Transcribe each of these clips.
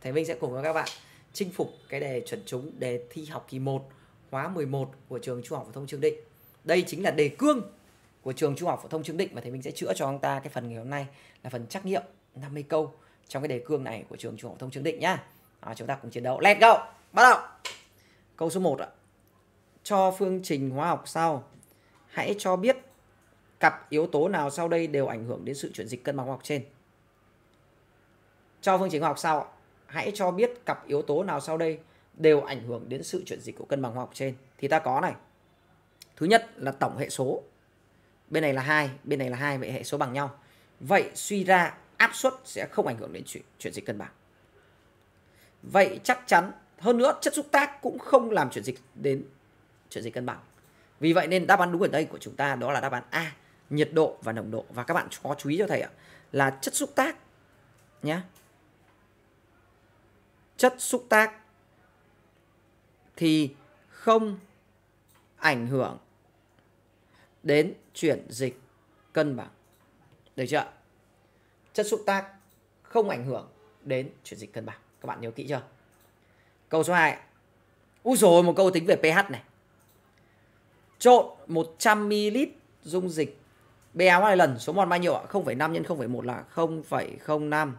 Thầy Vinh sẽ cùng với các bạn chinh phục cái đề chuẩn trúng đề thi học kỳ 1 khóa 11 của trường Trung học phổ thông trường Định. Đây chính là đề cương của trường Trung học phổ thông trường Định và thầy Vinh sẽ chữa cho ông ta cái phần ngày hôm nay là phần trắc nghiệm 50 câu trong cái đề cương này của trường Trung học phổ thông trường Định nhá. À, chúng ta cùng chiến đấu. Let's go. Bắt đầu. Câu số 1 ạ. Cho phương trình hóa học sau. Hãy cho biết cặp yếu tố nào sau đây đều ảnh hưởng đến sự chuyển dịch cân bằng hóa học trên. Cho phương trình hóa học sau ạ hãy cho biết cặp yếu tố nào sau đây đều ảnh hưởng đến sự chuyển dịch của cân bằng hóa học trên. Thì ta có này. Thứ nhất là tổng hệ số. Bên này là hai, bên này là hai vậy hệ số bằng nhau. Vậy suy ra áp suất sẽ không ảnh hưởng đến chuyển, chuyển dịch cân bằng. Vậy chắc chắn hơn nữa chất xúc tác cũng không làm chuyển dịch đến chuyển dịch cân bằng. Vì vậy nên đáp án đúng ở đây của chúng ta đó là đáp án A, nhiệt độ và nồng độ và các bạn có chú ý cho thầy ạ là chất xúc tác nhé chất xúc tác thì không ảnh hưởng đến chuyển dịch cân bằng. Được chưa? Chất xúc tác không ảnh hưởng đến chuyển dịch cân bằng. Các bạn nhớ kỹ chưa? Câu số 2. Úi rồi một câu tính về pH này. Trộn 100ml dung dịch BA2 lần số mol bao nhiêu ạ? 0,5 x 0,1 là 0,05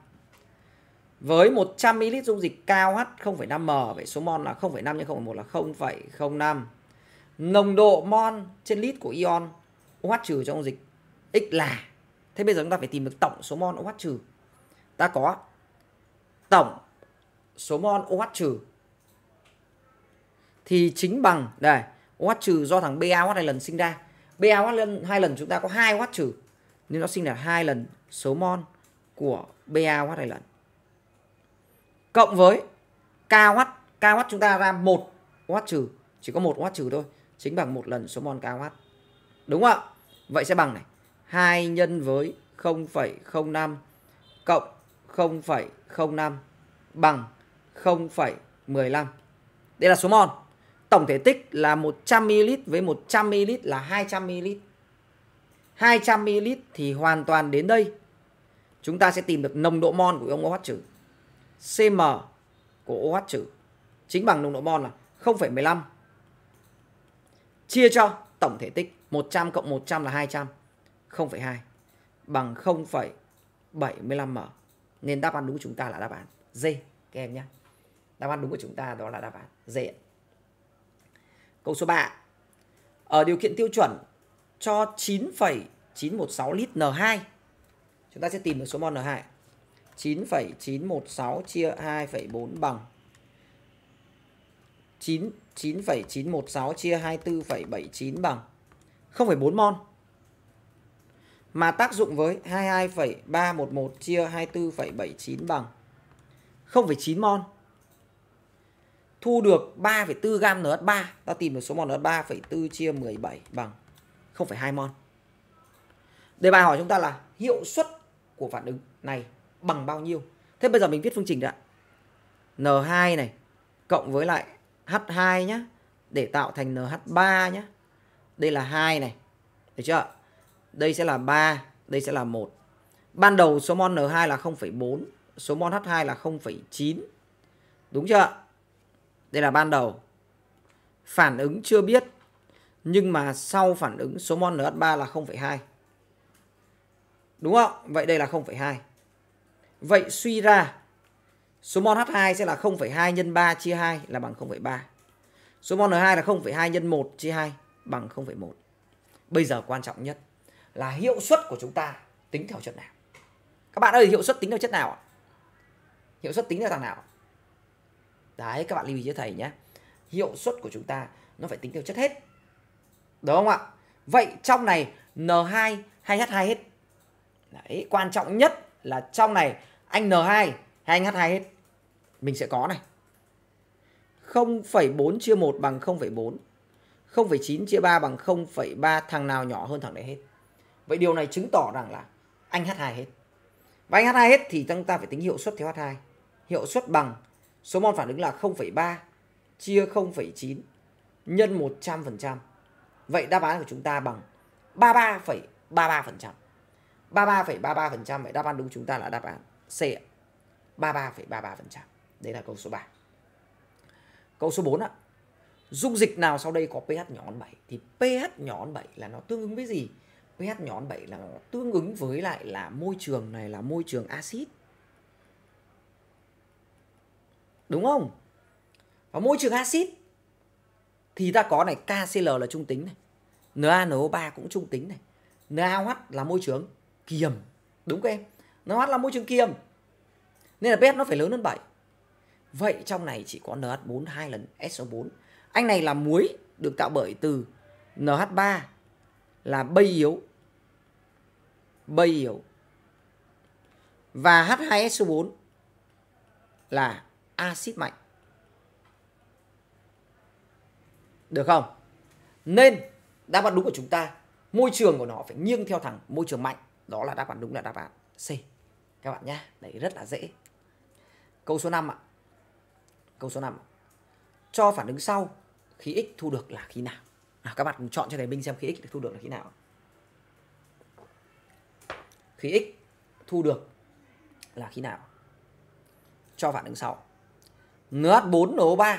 với 100 ml dung dịch cao KOH 0,5m, vậy số mol là 0,5 nhân 0,1 là 0,05. Nồng độ mol trên lít của ion OH trừ trong dung dịch X là. Thế bây giờ chúng ta phải tìm được tổng số mol OH trừ. Ta có tổng số mol OH trừ thì chính bằng đây OH trừ do thằng BaOH hai lần sinh ra. BaOH lần hai lần chúng ta có hai OH trừ nên nó sinh ra hai lần số mol của BaOH hai lần cộng với kW kW chúng ta ra một W trừ chỉ có một W trừ thôi chính bằng một lần số mol kW đúng không ạ vậy sẽ bằng này 2 nhân với 0,05 cộng 0,05 bằng 0,15 đây là số mol tổng thể tích là 100ml với 100ml là 200ml 200ml thì hoàn toàn đến đây chúng ta sẽ tìm được nồng độ mol của ion OH trừ CM của OH trừ chính bằng nồng độ mol là 0,15 chia cho tổng thể tích 100 cộng 100 là 200 0,2 bằng 0,75m nên đáp án đúng của chúng ta là đáp án D các em nhé đáp án đúng của chúng ta đó là đáp án D câu số 3 ở điều kiện tiêu chuẩn cho 9,916 lít N2 chúng ta sẽ tìm được số mol N2 9,916 chia 2,4 bằng 9 9,916 chia 24,79 bằng 0,4 mol. Mà tác dụng với 22,311 chia 24,79 bằng 0,9 mol. Thu được 3,4 gam NH3. Ta tìm được số mol NH3 4 chia 17 bằng 0,2 mol. Đề bài hỏi chúng ta là hiệu suất của phản ứng này bằng bao nhiêu. Thế bây giờ mình viết phương trình đã. N2 này cộng với lại H2 nhá. Để tạo thành NH3 nhá. Đây là 2 này. Được chưa? Đây sẽ là 3. Đây sẽ là 1. Ban đầu số mol N2 là 0,4. Số mol H2 là 0,9. Đúng chưa? Đây là ban đầu. Phản ứng chưa biết. Nhưng mà sau phản ứng số mol NH3 là 0,2. Đúng không? Vậy đây là 0,2. Vậy suy ra số mol H2 sẽ là 0,2 nhân 3 chia 2 là bằng 0,3. Số mol N2 là 0,2 nhân 1 chia 2 bằng 0,1. Bây giờ quan trọng nhất là hiệu suất của chúng ta tính theo chất nào. Các bạn ơi, hiệu suất tính theo chất nào ạ? Hiệu suất tính theo thằng nào? Đấy, các bạn lưu ý cho thầy nhé. Hiệu suất của chúng ta nó phải tính theo chất hết. Đúng không ạ? Vậy trong này N2 hay H2 hết. Đấy, quan trọng nhất là trong này anh N2 hay anh H2 hết mình sẽ có này 0,4 chia 1 bằng 0,4 0,9 chia 3 bằng 0,3 thằng nào nhỏ hơn thằng đấy hết vậy điều này chứng tỏ rằng là anh H2 hết và anh H2 hết thì chúng ta phải tính hiệu suất theo H2 hiệu suất bằng số mol phản ứng là 0,3 chia 0,9 nhân 100%. Vậy đáp án của chúng ta bằng 33,33%. 33,33% vậy đáp án đúng chúng ta là đáp án C 33,33%. Đấy là câu số 3. Câu số 4 ạ. Dung dịch nào sau đây có pH nhỏ hơn 7 thì pH nhỏ hơn 7 là nó tương ứng với gì? pH nhỏ hơn 7 là nó tương ứng với lại là môi trường này là môi trường axit. Đúng không? Và môi trường axit thì ta có này KCl là trung tính này. NaNO3 cũng trung tính này. NaOH là môi trường kiềm. Đúng không em? NH là môi trường kiềm. Nên là bet nó phải lớn hơn 7. Vậy trong này chỉ có NH4 hai lần SO4. Anh này là muối được tạo bởi từ NH3 là bay yếu. Bay yếu. Và H2SO4 là axit mạnh. Được không? Nên đáp án đúng của chúng ta, môi trường của nó phải nghiêng theo thẳng môi trường mạnh. Đó là đáp án đúng là đáp án. C các bạn nhé đấy rất là dễ câu số 5 ạ câu số 5 cho phản ứng sau khí x thu được là khí nào nào các bạn chọn cho thầy Minh xem khí x thu được là khí nào khí x thu được là khí nào cho phản ứng sau NH4NO3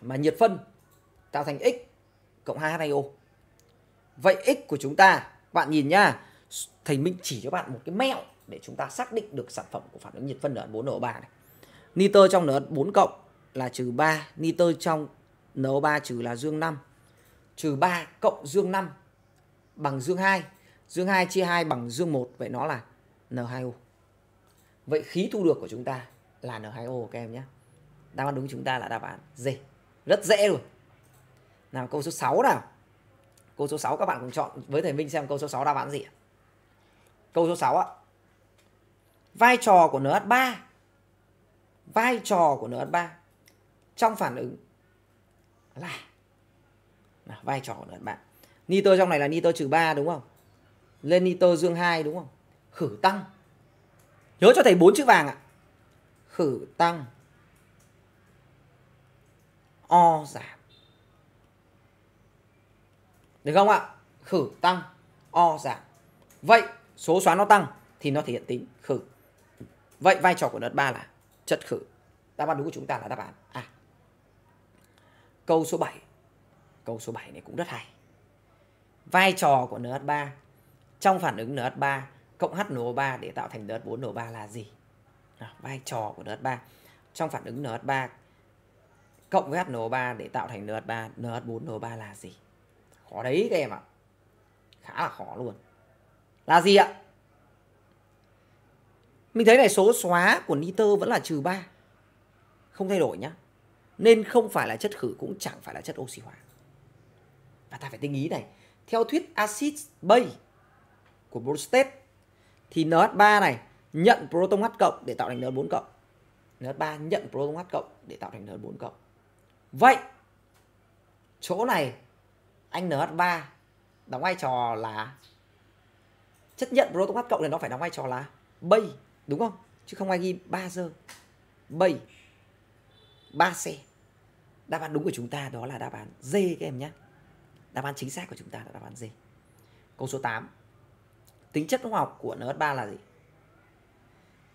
mà nhiệt phân tạo thành x cộng 2H2O. Vậy x của chúng ta, bạn nhìn nhá, thầy Minh chỉ cho bạn một cái mẹo để chúng ta xác định được sản phẩm của phản ứng nhiệt phân NH4 NO3 này. Nitơ trong NH4 cộng là trừ 3, nitơ trong NO3 trừ là dương 5. Trừ 3 cộng dương 5 bằng dương 2. Dương 2 chia 2 bằng dương 1, vậy nó là N2O. Vậy khí thu được của chúng ta là N2O các em nhé. Đáp án đúng chúng ta là đáp án D. Rất dễ rồi. Nào câu số 6 nào. Câu số 6 các bạn cùng chọn với thầy Minh xem câu số 6 đáp án gì ạ? Câu số 6 ạ. Vai trò của NH3. Vai trò của NH3 trong phản ứng là, là vai trò của NH3. Nitơ trong này là nitơ trừ 3 đúng không? Lên nitơ dương 2 đúng không? Khử tăng. Nhớ cho thầy bốn chữ vàng ạ. Khử tăng. O giảm. Được không ạ? Khử tăng, O giảm. Vậy số xoắn nó tăng thì nó thể hiện tính khử. Vậy vai trò của đợt 3 là chất khử. Đáp án đúng của chúng ta là đáp án A. À. Câu số 7. Câu số 7 này cũng rất hay. Vai trò của NH3 trong phản ứng NH3 cộng HNO3 để tạo thành NH4NO3 là gì? À, vai trò của NH3 trong phản ứng NH3 cộng với HNO3 để tạo thành NH3, NH4NO3 là gì? Khó đấy các em ạ. Khá là khó luôn là gì ạ? Mình thấy này số xóa của nitơ vẫn là trừ 3. Không thay đổi nhá. Nên không phải là chất khử cũng chẳng phải là chất oxy hóa. Và ta phải tính ý này. Theo thuyết axit base của Bronsted thì NH3 này nhận proton H cộng để tạo thành NH4 cộng. NH3 nhận proton H cộng để tạo thành NH4 cộng. Vậy chỗ này anh NH3 đóng vai trò là chấp nhận proton H cộng là nó phải đóng vai trò là bay đúng không chứ không ai ghi ba giờ bay ba xe đáp án đúng của chúng ta đó là đáp án D các em nhé đáp án chính xác của chúng ta là đáp án D câu số 8 tính chất hóa học của NH3 là gì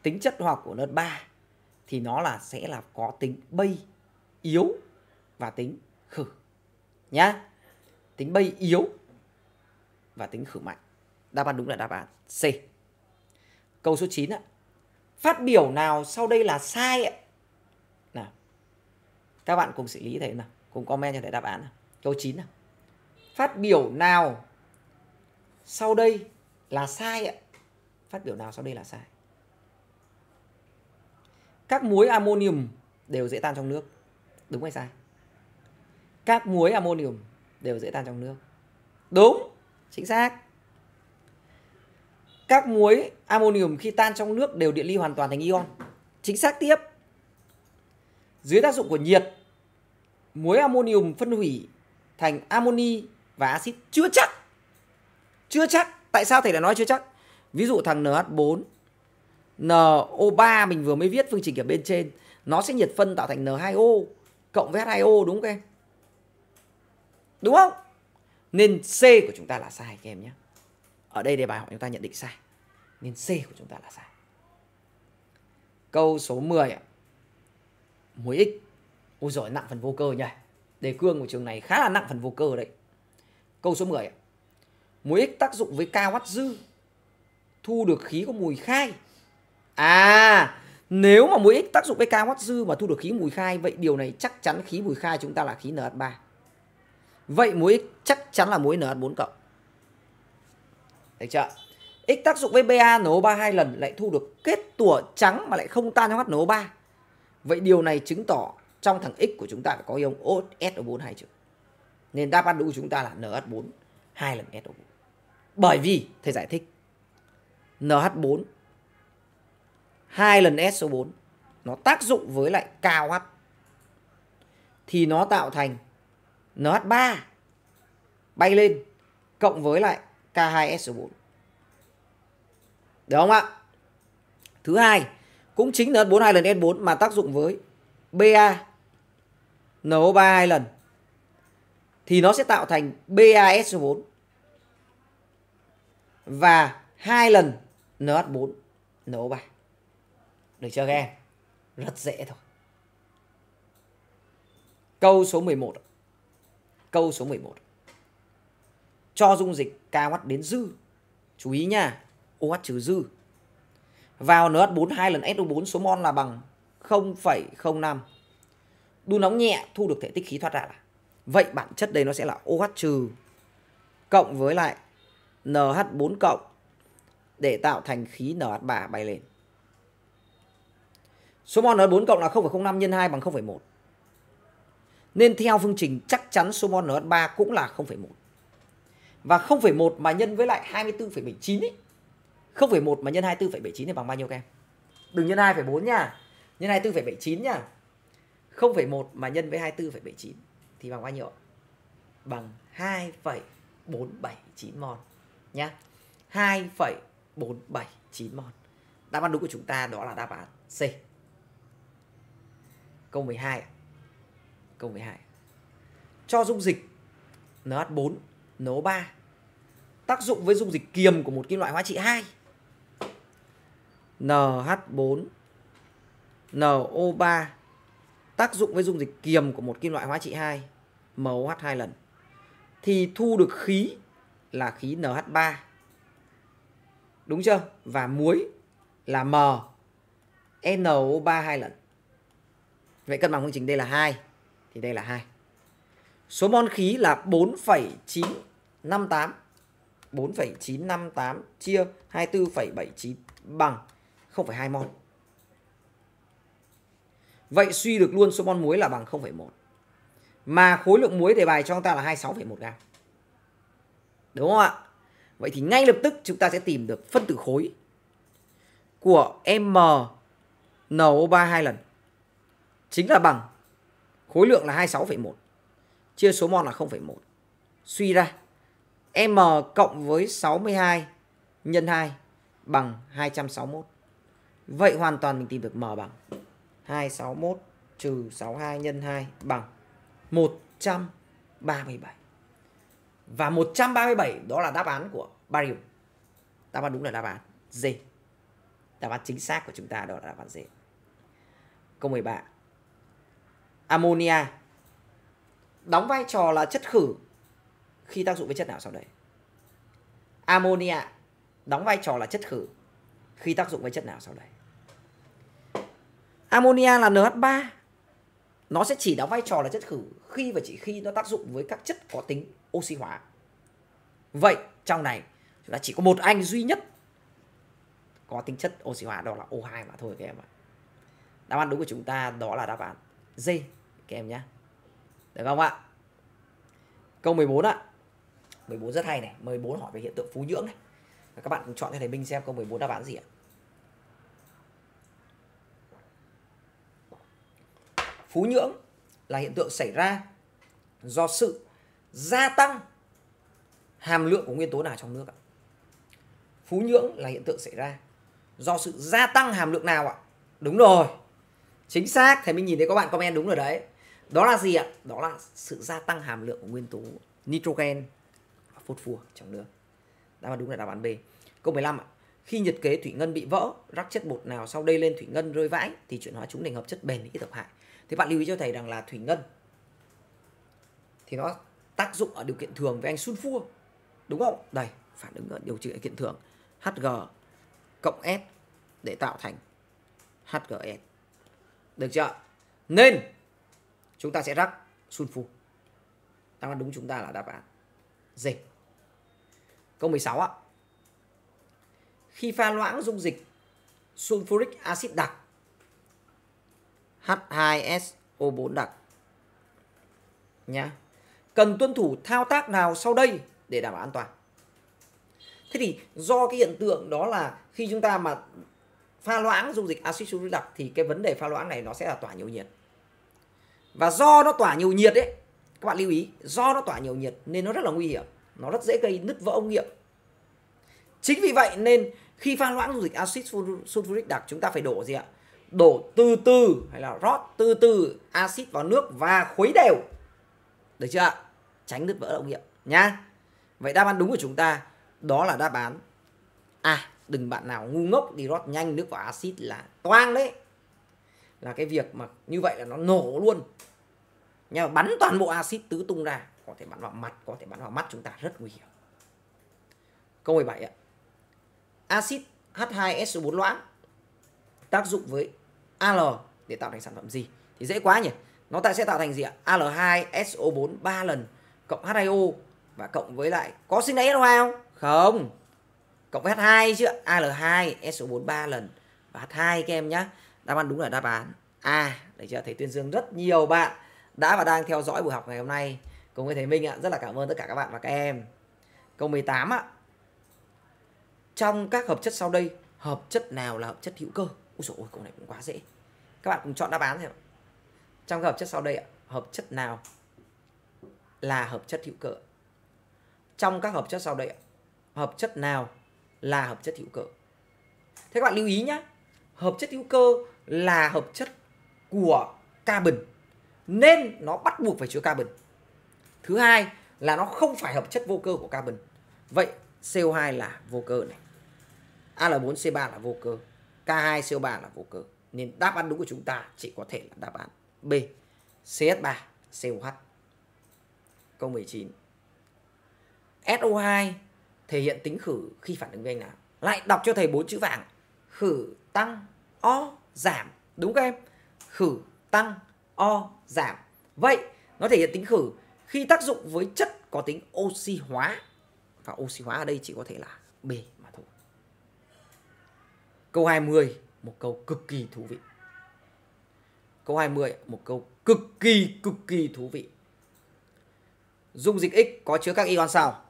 tính chất hóa học của NH3 thì nó là sẽ là có tính bay yếu và tính khử nhá tính bay yếu và tính khử mạnh Đáp án đúng là đáp án C. Câu số 9 ạ. Phát biểu nào sau đây là sai ạ? Nào. Các bạn cùng xử lý thế nào, cùng comment cho thầy đáp án nào. Câu 9 nào. Phát biểu nào sau đây là sai ạ? Phát biểu nào sau đây là sai? Các muối ammonium đều dễ tan trong nước. Đúng hay sai? Các muối ammonium đều dễ tan trong nước. Đúng, chính xác các muối ammonium khi tan trong nước đều điện ly hoàn toàn thành ion. Chính xác tiếp. Dưới tác dụng của nhiệt, muối ammonium phân hủy thành amoni và axit chưa chắc. Chưa chắc. Tại sao thầy lại nói chưa chắc? Ví dụ thằng NH4, NO3 mình vừa mới viết phương trình ở bên trên, nó sẽ nhiệt phân tạo thành N2O cộng với H2O đúng không em? Đúng không? Nên C của chúng ta là sai các em nhé. Ở đây đề bài hỏi chúng ta nhận định sai. Nên C của chúng ta là sai. Câu số 10 ạ. Muối x. Ôi giời, nặng phần vô cơ nhỉ. Đề cương của trường này khá là nặng phần vô cơ đấy. Câu số 10 ạ. Muối x tác dụng với kW dư. Thu được khí có mùi khai. À, nếu mà muối x tác dụng với kW dư mà thu được khí mùi khai, vậy điều này chắc chắn khí mùi khai chúng ta là khí NH3. Vậy muối x chắc chắn là muối NH4 cộng. Được chưa? X tác dụng với ba BaNO3 hai lần lại thu được kết tủa trắng mà lại không tan trong HNO3. Vậy điều này chứng tỏ trong thằng X của chúng ta phải có ion SO4 hai chữ. Nên đáp án đúng của chúng ta là NH4 hai lần SO4. Bởi vì thầy giải thích NH4 hai lần SO4 nó tác dụng với lại KOH thì nó tạo thành NH3 bay lên cộng với lại K2SO4. Được không ạ? Thứ hai, cũng chính là 42 lần S4 mà tác dụng với BA NO3 hai lần thì nó sẽ tạo thành BaSO4 và hai lần NH4 NO3. Được chưa các em? Rất dễ thôi. Câu số 11. Câu số 11 cho dung dịch kW đến dư. Chú ý nha, OH trừ dư. Vào NH4 2 lần SO4 số mol là bằng 0,05. Đun nóng nhẹ thu được thể tích khí thoát ra. Vậy bản chất đây nó sẽ là OH trừ cộng với lại NH4 cộng để tạo thành khí NH3 bay lên. Số mol NH4 cộng là 0,05 nhân 2 bằng 0,1. Nên theo phương trình chắc chắn số mol NH3 cũng là 0,1 và 0,1 mà nhân với lại 24,79 ấy 0,1 mà nhân 24,79 thì bằng bao nhiêu các em? Đừng nhân 2,4 nha. Nhân 24,79 nha. 0,1 mà nhân với 24,79 thì bằng bao nhiêu ạ? Bằng 2,479 mol nhá. 2,479 mol. Đáp án đúng của chúng ta đó là đáp án C. Câu 12. Câu 12. Cho dung dịch NH4, NO3 tác dụng với dung dịch kiềm của một kim loại hóa trị 2. NH4 NO3 tác dụng với dung dịch kiềm của một kim loại hóa trị 2 MOH 2 lần thì thu được khí là khí NH3. Đúng chưa? Và muối là M NO3 2 lần. Vậy cân bằng phương trình đây là 2 thì đây là 2. Số mol khí là 4,958 4,958 chia 24,79 bằng 0,2 mol. Vậy suy được luôn số mol muối là bằng 0,1. Mà khối lượng muối đề bài cho chúng ta là 26,1 gam. Đúng không ạ? Vậy thì ngay lập tức chúng ta sẽ tìm được phân tử khối của MNO3 hai lần. Chính là bằng khối lượng là 26,1 chia số mol là 0,1. Suy ra M cộng với 62 nhân 2 bằng 261. Vậy hoàn toàn mình tìm được M bằng 261 trừ 62 nhân 2 bằng 137. Và 137 đó là đáp án của barium. Đáp án đúng là đáp án D. Đáp án chính xác của chúng ta đó là đáp án D. Câu 13. Ammonia đóng vai trò là chất khử khi tác dụng với chất nào sau đây? ammonia đóng vai trò là chất khử khi tác dụng với chất nào sau đây? ammonia là NH3 nó sẽ chỉ đóng vai trò là chất khử khi và chỉ khi nó tác dụng với các chất có tính oxy hóa vậy trong này là chỉ có một anh duy nhất có tính chất oxy hóa đó là O2 mà thôi các em ạ đáp án đúng của chúng ta đó là đáp án D các em nhé được không ạ câu 14 ạ 14 rất hay này 14 hỏi về hiện tượng phú nhưỡng này và các bạn chọn cho thầy Minh xem câu 14 đáp án gì ạ phú nhưỡng là hiện tượng xảy ra do sự gia tăng hàm lượng của nguyên tố nào trong nước ạ phú nhưỡng là hiện tượng xảy ra do sự gia tăng hàm lượng nào ạ đúng rồi chính xác thầy mình nhìn thấy các bạn comment đúng rồi đấy đó là gì ạ đó là sự gia tăng hàm lượng của nguyên tố nitrogen phốt phua trong nước. Đáp án đúng là đáp án B. Câu 15 ạ. Khi nhiệt kế thủy ngân bị vỡ, rắc chất bột nào sau đây lên thủy ngân rơi vãi thì chuyển hóa chúng thành hợp chất bền ít độc hại. Thế bạn lưu ý cho thầy rằng là thủy ngân thì nó tác dụng ở điều kiện thường với anh sunfua. Đúng không? Đây, phản ứng ở điều kiện thường HG cộng S để tạo thành HGS. Được chưa? Nên chúng ta sẽ rắc sunfu. Đáp án đúng chúng ta là đáp án D. Câu 16 ạ. Khi pha loãng dung dịch sulfuric acid đặc H2SO4 đặc nhá. Cần tuân thủ thao tác nào sau đây để đảm bảo an toàn? Thế thì do cái hiện tượng đó là khi chúng ta mà pha loãng dung dịch axit sulfuric đặc thì cái vấn đề pha loãng này nó sẽ là tỏa nhiều nhiệt. Và do nó tỏa nhiều nhiệt ấy, các bạn lưu ý, do nó tỏa nhiều nhiệt nên nó rất là nguy hiểm nó rất dễ gây nứt vỡ ống nghiệm chính vì vậy nên khi pha loãng dung dịch axit sulfuric đặc chúng ta phải đổ gì ạ đổ từ từ hay là rót từ từ axit vào nước và khuấy đều được chưa ạ tránh nứt vỡ ống nghiệm nhá vậy đáp án đúng của chúng ta đó là đáp án à đừng bạn nào ngu ngốc đi rót nhanh nước vào axit là toang đấy là cái việc mà như vậy là nó nổ luôn nhà bắn toàn bộ axit tứ tung ra có thể bắn vào mặt có thể bắn vào mắt chúng ta rất nguy hiểm câu 17 ạ axit H2SO4 loãng tác dụng với Al để tạo thành sản phẩm gì thì dễ quá nhỉ nó tại sẽ tạo thành gì ạ Al2SO4 3 lần cộng H2O và cộng với lại có sinh ra H2 không không cộng với H2 chứ Al2 SO4 3 lần và H2 các em nhá đáp án đúng là đáp án A à, để chưa thầy tuyên dương rất nhiều bạn đã và đang theo dõi buổi học ngày hôm nay cùng với Thế Minh ạ. Rất là cảm ơn tất cả các bạn và các em. Câu 18 ạ. Trong các hợp chất sau đây, hợp chất nào là hợp chất hữu cơ? Úi dồi ôi, câu này cũng quá dễ. Các bạn cùng chọn đáp án xem Trong các hợp chất sau đây ạ, hợp chất nào là hợp chất hữu cơ? Trong các hợp chất sau đây ạ, hợp chất nào là hợp chất hữu cơ? Thế các bạn lưu ý nhé. Hợp chất hữu cơ là hợp chất của carbon nên nó bắt buộc phải chứa carbon Thứ hai là nó không phải hợp chất vô cơ của carbon. Vậy CO2 là vô cơ này. Al4C3 là vô cơ. K2CO3 là vô cơ. Nên đáp án đúng của chúng ta chỉ có thể là đáp án B. CH3, COH. Câu 19. SO2 thể hiện tính khử khi phản ứng với anh nào? Lại đọc cho thầy bốn chữ vàng. Khử tăng, O giảm. Đúng không em? Khử tăng, O giảm. Vậy nó thể hiện tính khử khi tác dụng với chất có tính oxy hóa và oxy hóa ở đây chỉ có thể là B mà thôi. Câu 20, một câu cực kỳ thú vị. Câu 20, một câu cực kỳ cực kỳ thú vị. Dung dịch X có chứa các ion sao?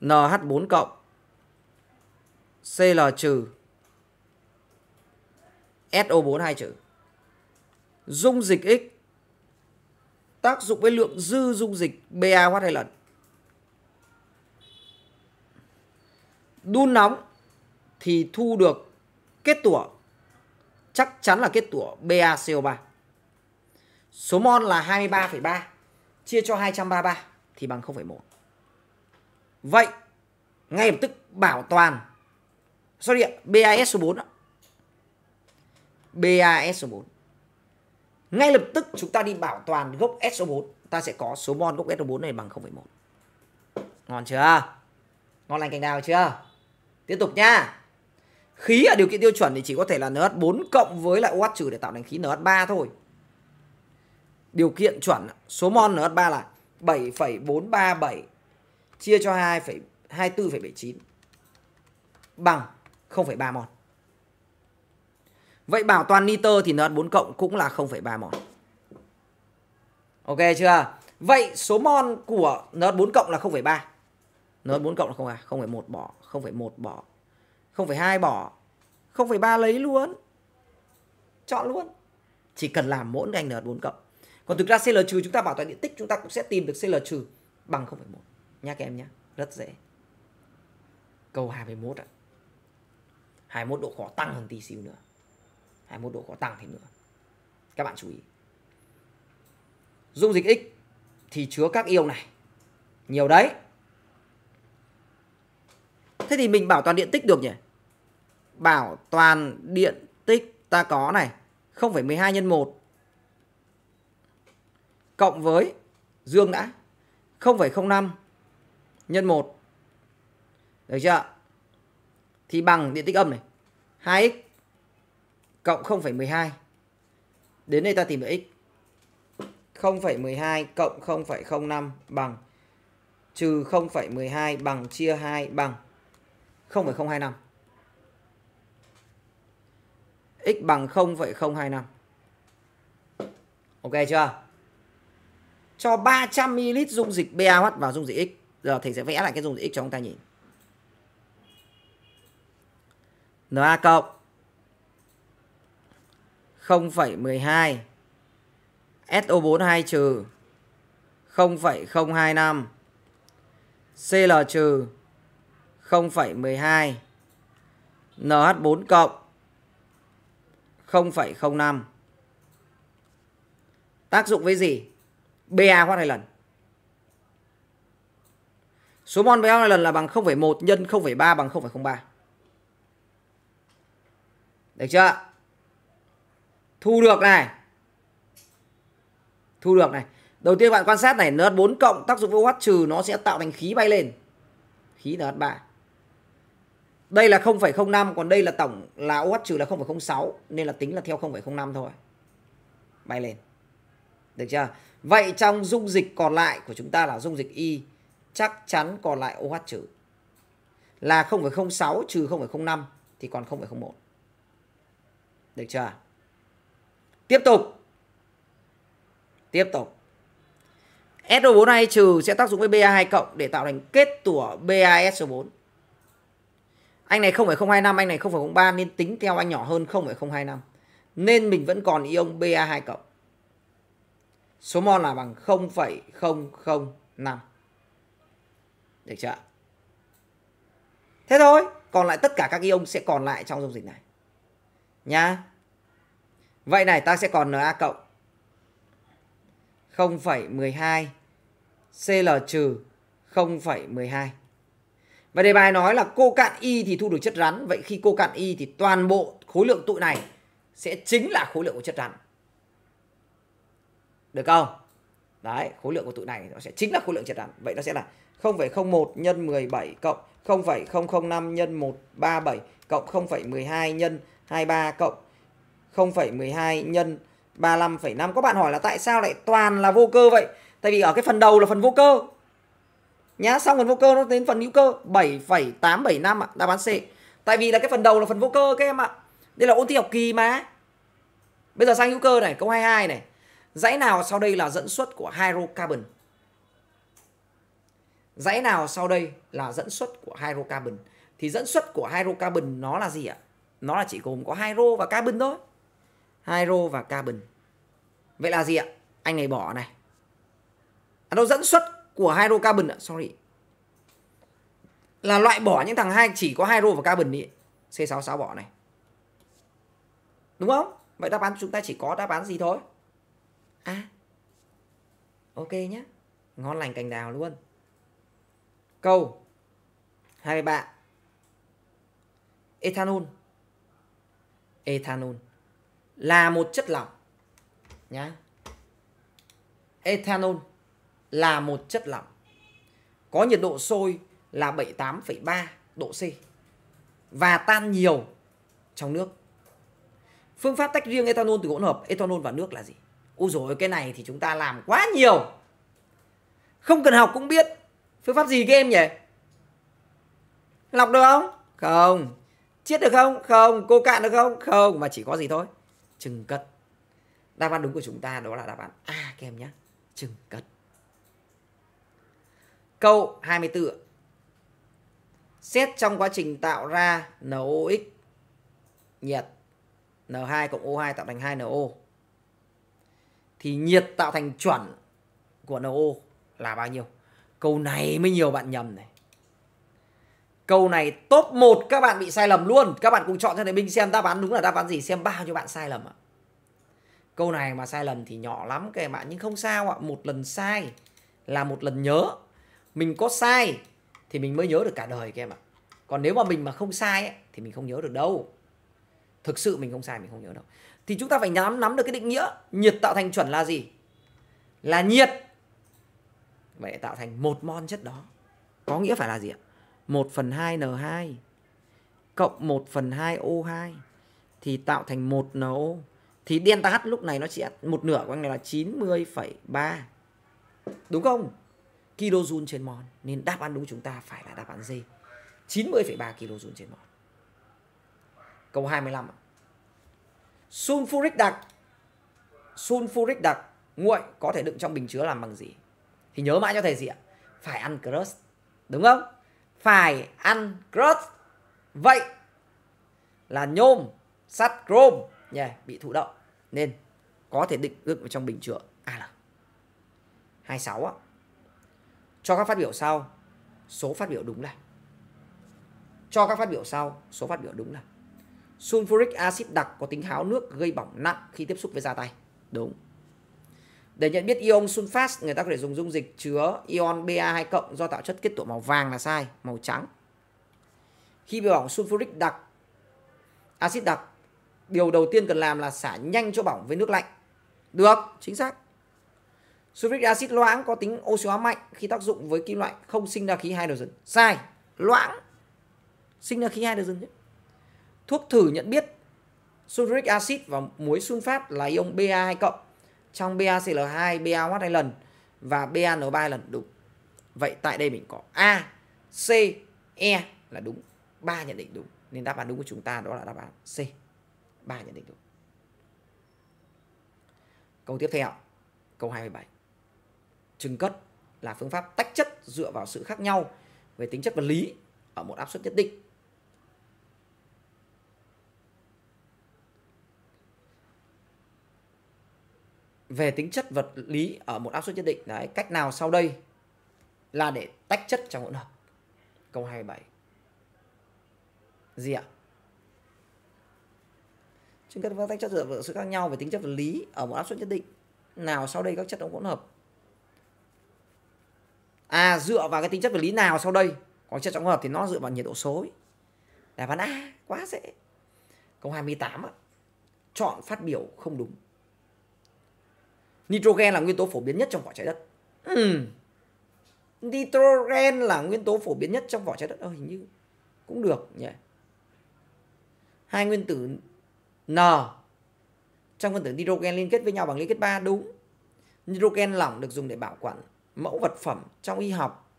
NH4 cộng Cl trừ SO4 2 trừ. Dung dịch X tác dụng với lượng dư dung dịch BaOH hai lần. Đun nóng thì thu được kết tủa chắc chắn là kết tủa BaCO3. Số mol là 23,3 chia cho 233 thì bằng 0,1. Vậy ngay lập tức bảo toàn xuất hiện BAS số 4 BAS số 4 ngay lập tức chúng ta đi bảo toàn gốc SO4, ta sẽ có số mol gốc SO4 này bằng 0,1. Ngon chưa? Ngon lành cành đào chưa? Tiếp tục nha Khí ở điều kiện tiêu chuẩn thì chỉ có thể là NH4 cộng với lại OH trừ để tạo thành khí NH3 thôi. Điều kiện chuẩn số mol NH3 là 7,437 chia cho 2,24,79 bằng 0,3 mol. Vậy bảo toàn nitơ thì NH4 cộng cũng là 0,3 mol. Ok chưa? Vậy số mol của NH4 cộng là 0,3. NH4 cộng là à 0,1 bỏ, 0,1 bỏ, 0,2 bỏ, 0,3 lấy luôn. Chọn luôn. Chỉ cần làm mỗi anh NH4 cộng. Còn thực ra CL trừ chúng ta bảo toàn điện tích chúng ta cũng sẽ tìm được CL trừ bằng 0,1. Nha các em nhé. Rất dễ. Câu 21 ạ. À. 21 độ khó tăng hơn tí xíu nữa. 21 độ có tăng thêm nữa. Các bạn chú ý. Dung dịch X thì chứa các ion này. Nhiều đấy. Thế thì mình bảo toàn điện tích được nhỉ? Bảo toàn điện tích ta có này 0,12 nhân 1 cộng với dương đã 0,05 nhân 1 được chưa? Thì bằng điện tích âm này 2x cộng 0,12. Đến đây ta tìm được x. 0,12 cộng 0,05 bằng trừ 0,12 bằng chia 2 bằng 0,025. x bằng 0,025. Ok chưa? Cho 300 ml dung dịch BaH vào dung dịch X. Giờ thầy sẽ vẽ lại cái dung dịch X cho chúng ta nhìn. Na cộng 0,12 SO42 trừ 0,025 CL trừ 0,12 NH4 cộng 0,05 Tác dụng với gì? BA khoát hai lần Số mol ba béo hai lần là bằng 0,1 nhân 0,3 bằng 0,03 Được chưa thu được này thu được này đầu tiên bạn quan sát này NH4 cộng tác dụng VOH trừ nó sẽ tạo thành khí bay lên khí NH3 đây là 0,05 còn đây là tổng là OH trừ là 0,06 nên là tính là theo 0,05 thôi bay lên được chưa vậy trong dung dịch còn lại của chúng ta là dung dịch Y chắc chắn còn lại OH trừ là 0,06 trừ 0,05 thì còn 0,01 được chưa Tiếp tục. Tiếp tục. SO4 này trừ sẽ tác dụng với BA2 cộng để tạo thành kết tủa BASO4. Anh này 0,025, anh này 0,03 nên tính theo anh nhỏ hơn 0,025. Nên mình vẫn còn ion BA2 cộng. Số mol là bằng 0,005. Được chưa? Thế thôi, còn lại tất cả các ion sẽ còn lại trong dung dịch này. Nha. Vậy này ta sẽ còn NA cộng 0,12 CL trừ 0,12 Và đề bài nói là cô cạn Y thì thu được chất rắn Vậy khi cô cạn Y thì toàn bộ khối lượng tụ này Sẽ chính là khối lượng của chất rắn Được không? Đấy, khối lượng của tụ này nó sẽ chính là khối lượng chất rắn Vậy nó sẽ là 0,01 nhân 17 cộng 0,005 nhân 137 cộng 0,12 nhân 23 cộng 0,12 nhân 35,5. Các bạn hỏi là tại sao lại toàn là vô cơ vậy? Tại vì ở cái phần đầu là phần vô cơ. Nhá, xong phần vô cơ nó đến phần hữu cơ 7,875 ạ, đáp án C. Tại vì là cái phần đầu là phần vô cơ các em ạ. Đây là ôn thi học kỳ mà. Bây giờ sang hữu cơ này, câu 22 này. Dãy nào sau đây là dẫn xuất của hydrocarbon? Dãy nào sau đây là dẫn xuất của hydrocarbon? Thì dẫn xuất của hydrocarbon nó là gì ạ? Nó là chỉ gồm có hydro và carbon thôi. Hiro và Cabin. Vậy là gì ạ? Anh này bỏ này. À đâu dẫn xuất của Hiro Carbon ạ, sorry. Là loại bỏ những thằng hai chỉ có Hiro và Carbon đi. C66 bỏ này. Đúng không? Vậy đáp án chúng ta chỉ có đáp án gì thôi? À. Ok nhé. Ngon lành cành đào luôn. Câu bạn. Ethanol. Ethanol là một chất lỏng nhá ethanol là một chất lỏng có nhiệt độ sôi là 78,3 độ C và tan nhiều trong nước. Phương pháp tách riêng ethanol từ hỗn hợp ethanol và nước là gì? Ôi dồi cái này thì chúng ta làm quá nhiều. Không cần học cũng biết. Phương pháp gì các em nhỉ? Lọc được không? Không. Chiết được không? Không. Cô cạn được không? Không. Mà chỉ có gì thôi? trừng cất đáp án đúng của chúng ta đó là đáp án a các em nhé trừng cất câu 24 xét trong quá trình tạo ra NOx nhiệt N2 cộng O2 tạo thành 2NO thì nhiệt tạo thành chuẩn của NO là bao nhiêu câu này mới nhiều bạn nhầm này Câu này top 1 các bạn bị sai lầm luôn. Các bạn cùng chọn cho thầy Minh xem đáp án đúng là đáp án gì, xem bao nhiêu bạn sai lầm ạ. Câu này mà sai lầm thì nhỏ lắm các bạn nhưng không sao ạ, một lần sai là một lần nhớ. Mình có sai thì mình mới nhớ được cả đời các em ạ. Còn nếu mà mình mà không sai ấy, thì mình không nhớ được đâu. Thực sự mình không sai mình không nhớ đâu. Thì chúng ta phải nắm nắm được cái định nghĩa nhiệt tạo thành chuẩn là gì? Là nhiệt vậy tạo thành một mon chất đó. Có nghĩa phải là gì ạ? 1 phần 2 N2 cộng 1 phần 2 O2 thì tạo thành 1 NO. Thì delta H lúc này nó sẽ một nửa của anh này là 90,3. Đúng không? Kilojoule trên mol. Nên đáp án đúng chúng ta phải là đáp án D. 90,3 kilojoule trên mol. Câu 25 ạ. Sulfuric đặc Sulfuric đặc nguội có thể đựng trong bình chứa làm bằng gì? Thì nhớ mãi cho thầy gì ạ? Phải ăn crust. Đúng không? phải ăn growth vậy là nhôm sắt chrome yeah, bị thụ động nên có thể định lượng vào trong bình chứa AL 26 á. Cho các phát biểu sau số phát biểu đúng là cho các phát biểu sau số phát biểu đúng là sulfuric acid đặc có tính háo nước gây bỏng nặng khi tiếp xúc với da tay đúng để nhận biết ion sunfat người ta có thể dùng dung dịch chứa ion Ba2 cộng do tạo chất kết tụ màu vàng là sai, màu trắng. Khi bị bỏng sulfuric đặc, axit đặc, điều đầu tiên cần làm là xả nhanh chỗ bỏng với nước lạnh. Được, chính xác. Sulfuric acid loãng có tính oxy hóa mạnh khi tác dụng với kim loại không sinh ra khí hydrogen. Sai, loãng sinh ra khí hydrogen. Thuốc thử nhận biết sulfuric acid và muối sunfat là ion Ba2 cộng trong BACL2, BAH hai lần và BAN3 hai lần đúng. Vậy tại đây mình có A, C, E là đúng. ba nhận định đúng. Nên đáp án đúng của chúng ta đó là đáp án C. ba nhận định đúng. Câu tiếp theo, câu 27. Trưng cất là phương pháp tách chất dựa vào sự khác nhau về tính chất vật lý ở một áp suất nhất định về tính chất vật lý ở một áp suất nhất định đấy cách nào sau đây là để tách chất trong hỗn hợp câu 27 gì ạ chứng cân và tách chất dựa vào sự khác nhau về tính chất vật lý ở một áp suất nhất định nào sau đây các chất trong hỗn hợp à dựa vào cái tính chất vật lý nào sau đây có chất trong hỗn hợp thì nó dựa vào nhiệt độ số ấy. đáp án a quá dễ câu 28 ạ chọn phát biểu không đúng Nitrogen là nguyên tố phổ biến nhất trong vỏ trái đất. Ừ. Nitrogen là nguyên tố phổ biến nhất trong vỏ trái đất. Ờ, hình như cũng được nhỉ. Hai nguyên tử N trong phân tử nitrogen liên kết với nhau bằng liên kết 3 đúng. Nitrogen lỏng được dùng để bảo quản mẫu vật phẩm trong y học.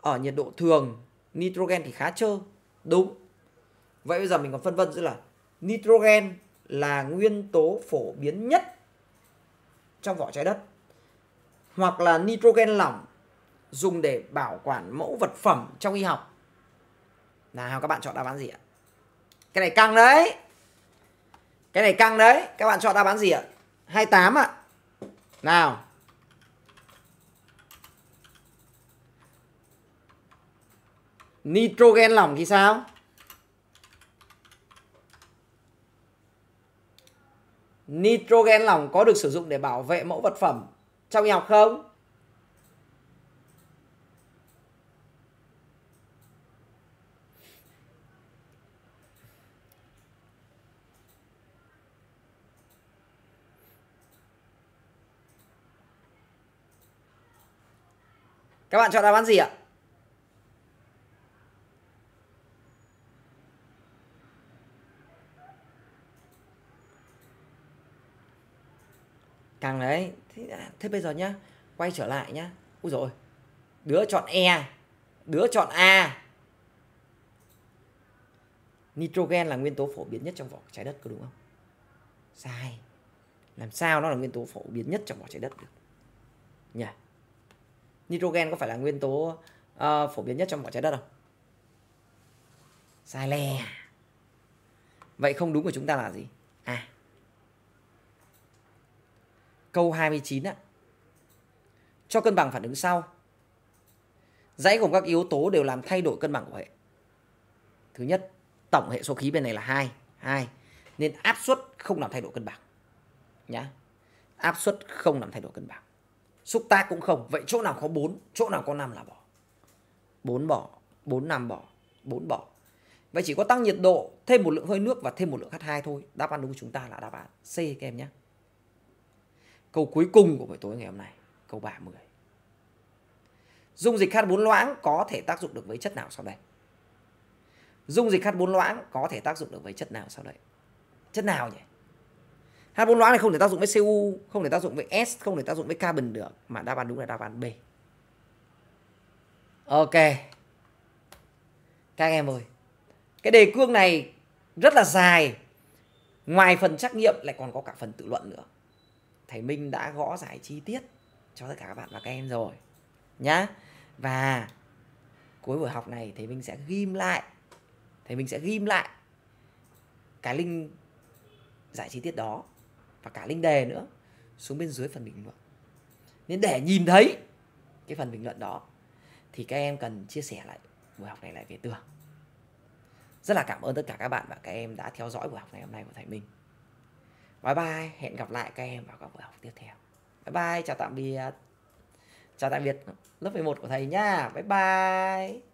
Ở nhiệt độ thường, nitrogen thì khá trơ. Đúng. Vậy bây giờ mình còn phân vân giữa là nitrogen là nguyên tố phổ biến nhất trong vỏ trái đất hoặc là nitrogen lỏng dùng để bảo quản mẫu vật phẩm trong y học nào các bạn chọn đáp án gì ạ cái này căng đấy cái này căng đấy các bạn chọn đáp án gì ạ 28 ạ nào nitrogen lỏng thì sao nitrogen lỏng có được sử dụng để bảo vệ mẫu vật phẩm trong y học không? Các bạn chọn đáp án gì ạ? càng đấy thế, à, thế bây giờ nhá quay trở lại nhá ui rồi đứa chọn e à? đứa chọn a nitrogen là nguyên tố phổ biến nhất trong vỏ trái đất có đúng không sai làm sao nó là nguyên tố phổ biến nhất trong vỏ trái đất được nhỉ yeah. nitrogen có phải là nguyên tố uh, phổ biến nhất trong vỏ trái đất không sai lè à. vậy không đúng của chúng ta là gì à Câu 29 ạ. Cho cân bằng phản ứng sau. Dãy gồm các yếu tố đều làm thay đổi cân bằng của hệ. Thứ nhất, tổng hệ số khí bên này là 2, 2 nên áp suất không làm thay đổi cân bằng. Nhá. Áp suất không làm thay đổi cân bằng. Xúc tác cũng không, vậy chỗ nào có 4, chỗ nào có 5 là bỏ. 4 bỏ, 4 5 bỏ, 4 bỏ. Vậy chỉ có tăng nhiệt độ, thêm một lượng hơi nước và thêm một lượng H2 thôi. Đáp án đúng của chúng ta là đáp án C các em nhé. Câu cuối cùng của buổi tối ngày hôm nay, câu 30. Dung dịch H4 loãng có thể tác dụng được với chất nào sau đây? Dung dịch H4 loãng có thể tác dụng được với chất nào sau đây? Chất nào nhỉ? H4 loãng này không thể tác dụng với Cu, không thể tác dụng với S, không thể tác dụng với carbon được. Mà đáp án đúng là đáp án B. Ok. Các em ơi. Cái đề cương này rất là dài. Ngoài phần trắc nghiệm lại còn có cả phần tự luận nữa thầy Minh đã gõ giải chi tiết cho tất cả các bạn và các em rồi nhá. Và cuối buổi học này thầy Minh sẽ ghim lại thầy Minh sẽ ghim lại cái link giải chi tiết đó và cả link đề nữa xuống bên dưới phần bình luận. Nên để nhìn thấy cái phần bình luận đó thì các em cần chia sẻ lại buổi học này lại về tường. Rất là cảm ơn tất cả các bạn và các em đã theo dõi buổi học ngày hôm nay của thầy Minh. Bye bye, hẹn gặp lại các em vào các buổi học tiếp theo. Bye bye, chào tạm biệt. Chào tạm biệt lớp 11 của thầy nha. Bye bye.